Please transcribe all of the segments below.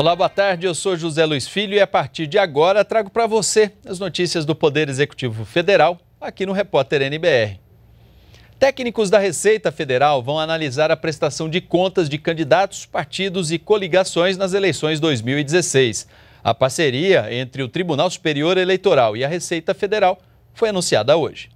Olá, boa tarde. Eu sou José Luiz Filho e a partir de agora trago para você as notícias do Poder Executivo Federal aqui no Repórter NBR. Técnicos da Receita Federal vão analisar a prestação de contas de candidatos, partidos e coligações nas eleições 2016. A parceria entre o Tribunal Superior Eleitoral e a Receita Federal foi anunciada hoje.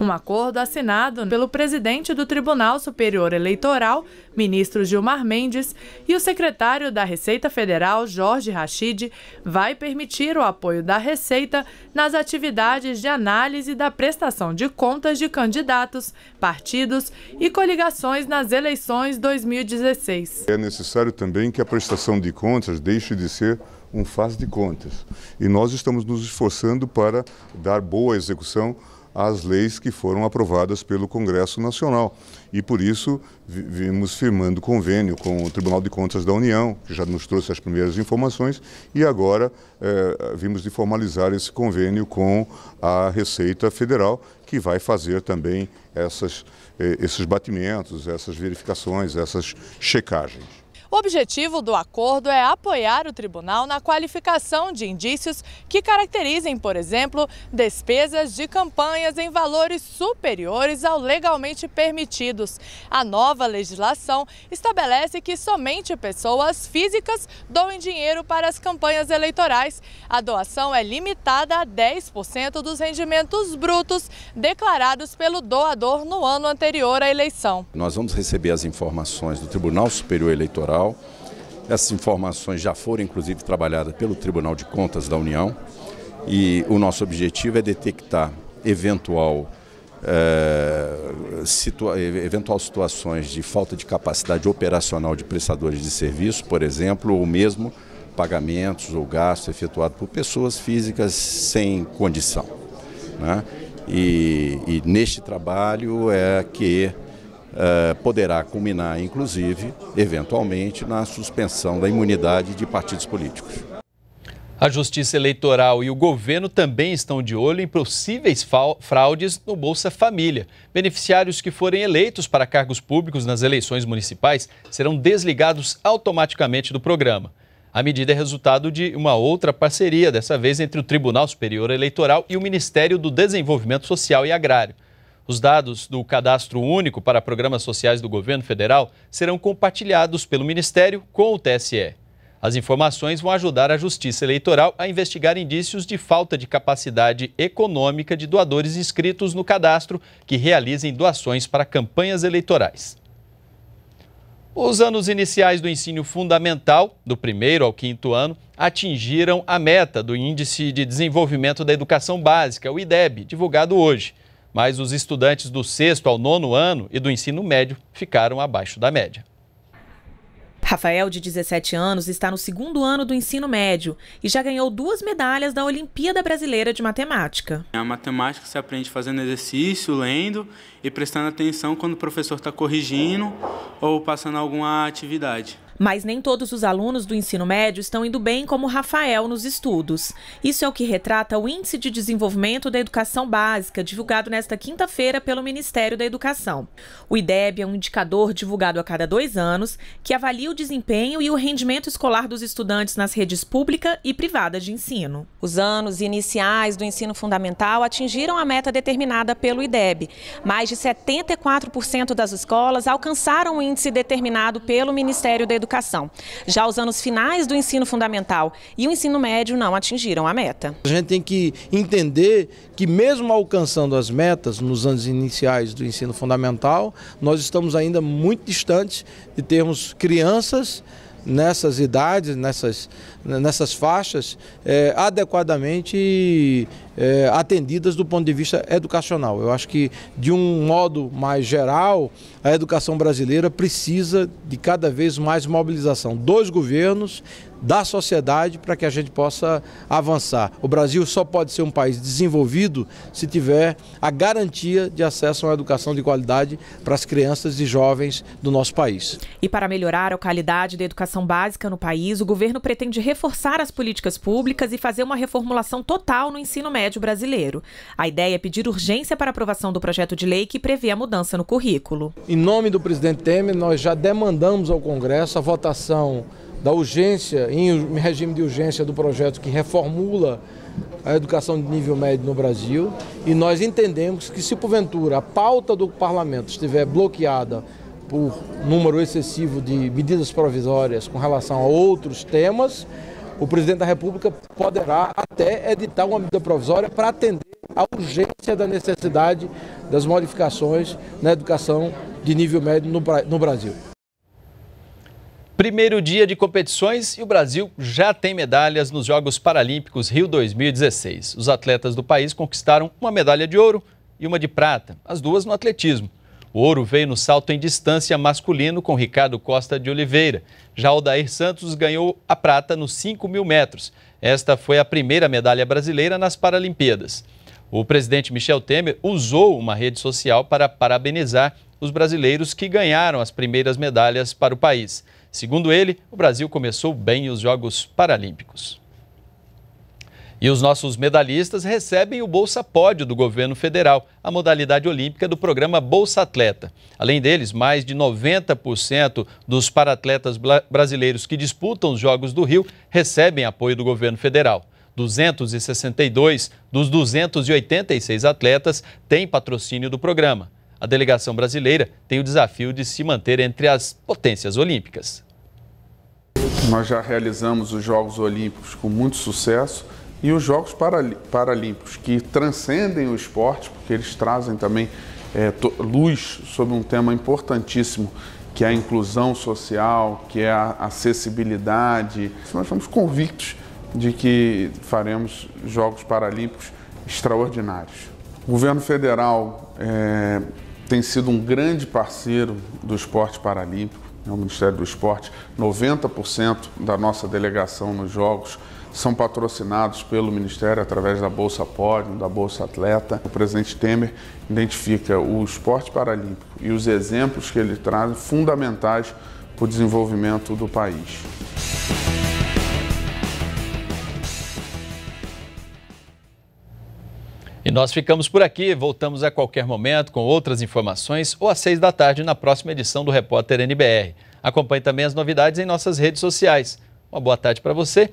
Um acordo assinado pelo presidente do Tribunal Superior Eleitoral, ministro Gilmar Mendes, e o secretário da Receita Federal, Jorge Rachid, vai permitir o apoio da Receita nas atividades de análise da prestação de contas de candidatos, partidos e coligações nas eleições 2016. É necessário também que a prestação de contas deixe de ser um faz de contas. E nós estamos nos esforçando para dar boa execução às leis que foram aprovadas pelo Congresso Nacional. E por isso vimos firmando convênio com o Tribunal de Contas da União, que já nos trouxe as primeiras informações, e agora eh, vimos de formalizar esse convênio com a Receita Federal, que vai fazer também essas, eh, esses batimentos, essas verificações, essas checagens. O objetivo do acordo é apoiar o tribunal na qualificação de indícios que caracterizem, por exemplo, despesas de campanhas em valores superiores ao legalmente permitidos. A nova legislação estabelece que somente pessoas físicas doem dinheiro para as campanhas eleitorais. A doação é limitada a 10% dos rendimentos brutos declarados pelo doador no ano anterior à eleição. Nós vamos receber as informações do Tribunal Superior Eleitoral Federal. Essas informações já foram, inclusive, trabalhadas pelo Tribunal de Contas da União e o nosso objetivo é detectar eventual, eh, situa eventual situações de falta de capacidade operacional de prestadores de serviço, por exemplo, ou mesmo pagamentos ou gastos efetuados por pessoas físicas sem condição. Né? E, e neste trabalho é que eh, poderá culminar, inclusive, eventualmente, na suspensão da imunidade de partidos políticos. A Justiça Eleitoral e o governo também estão de olho em possíveis fraudes no Bolsa Família. Beneficiários que forem eleitos para cargos públicos nas eleições municipais serão desligados automaticamente do programa. A medida é resultado de uma outra parceria, dessa vez entre o Tribunal Superior Eleitoral e o Ministério do Desenvolvimento Social e Agrário. Os dados do cadastro único para programas sociais do governo federal serão compartilhados pelo Ministério com o TSE. As informações vão ajudar a Justiça Eleitoral a investigar indícios de falta de capacidade econômica de doadores inscritos no cadastro que realizem doações para campanhas eleitorais. Os anos iniciais do ensino fundamental, do primeiro ao quinto ano, atingiram a meta do Índice de Desenvolvimento da Educação Básica, o IDEB, divulgado hoje mas os estudantes do sexto ao nono ano e do ensino médio ficaram abaixo da média. Rafael, de 17 anos, está no segundo ano do ensino médio e já ganhou duas medalhas da Olimpíada Brasileira de Matemática. É, a matemática se aprende fazendo exercício, lendo e prestando atenção quando o professor está corrigindo ou passando alguma atividade. Mas nem todos os alunos do ensino médio estão indo bem como Rafael nos estudos. Isso é o que retrata o Índice de Desenvolvimento da Educação Básica, divulgado nesta quinta-feira pelo Ministério da Educação. O IDEB é um indicador divulgado a cada dois anos que avalia o desempenho e o rendimento escolar dos estudantes nas redes pública e privada de ensino. Os anos iniciais do ensino fundamental atingiram a meta determinada pelo IDEB. Mais de 74% das escolas alcançaram o índice determinado pelo Ministério da Educação educação. Já os anos finais do ensino fundamental e o ensino médio não atingiram a meta. A gente tem que entender que mesmo alcançando as metas nos anos iniciais do ensino fundamental, nós estamos ainda muito distantes de termos crianças nessas idades, nessas, nessas faixas, é, adequadamente é, atendidas do ponto de vista educacional. Eu acho que, de um modo mais geral, a educação brasileira precisa de cada vez mais mobilização dos governos, da sociedade, para que a gente possa avançar. O Brasil só pode ser um país desenvolvido se tiver a garantia de acesso a uma educação de qualidade para as crianças e jovens do nosso país. E para melhorar a qualidade da educação básica no país, o governo pretende reforçar as políticas públicas e fazer uma reformulação total no ensino médio médio brasileiro. A ideia é pedir urgência para aprovação do projeto de lei que prevê a mudança no currículo. Em nome do presidente Temer, nós já demandamos ao Congresso a votação da urgência, em regime de urgência, do projeto que reformula a educação de nível médio no Brasil. E nós entendemos que, se porventura a pauta do parlamento estiver bloqueada por número excessivo de medidas provisórias com relação a outros temas, o presidente da República poderá até editar uma medida provisória para atender à urgência da necessidade das modificações na educação de nível médio no Brasil. Primeiro dia de competições e o Brasil já tem medalhas nos Jogos Paralímpicos Rio 2016. Os atletas do país conquistaram uma medalha de ouro e uma de prata, as duas no atletismo. O ouro veio no salto em distância masculino com Ricardo Costa de Oliveira. Já Aldair Santos ganhou a prata nos 5 mil metros. Esta foi a primeira medalha brasileira nas Paralimpíadas. O presidente Michel Temer usou uma rede social para parabenizar os brasileiros que ganharam as primeiras medalhas para o país. Segundo ele, o Brasil começou bem os Jogos Paralímpicos. E os nossos medalhistas recebem o Bolsa Pódio do governo federal, a modalidade olímpica do programa Bolsa Atleta. Além deles, mais de 90% dos paratletas brasileiros que disputam os Jogos do Rio recebem apoio do governo federal. 262 dos 286 atletas têm patrocínio do programa. A delegação brasileira tem o desafio de se manter entre as potências olímpicas. Nós já realizamos os Jogos Olímpicos com muito sucesso e os Jogos Paralímpicos, que transcendem o esporte, porque eles trazem também é, luz sobre um tema importantíssimo, que é a inclusão social, que é a acessibilidade. Nós somos convictos de que faremos Jogos Paralímpicos extraordinários. O governo federal é, tem sido um grande parceiro do esporte paralímpico, é o Ministério do Esporte. 90% da nossa delegação nos Jogos são patrocinados pelo Ministério através da Bolsa Pódio, da Bolsa Atleta. O presidente Temer identifica o esporte paralímpico e os exemplos que ele traz fundamentais para o desenvolvimento do país. E nós ficamos por aqui. Voltamos a qualquer momento com outras informações ou às seis da tarde na próxima edição do Repórter NBR. Acompanhe também as novidades em nossas redes sociais. Uma boa tarde para você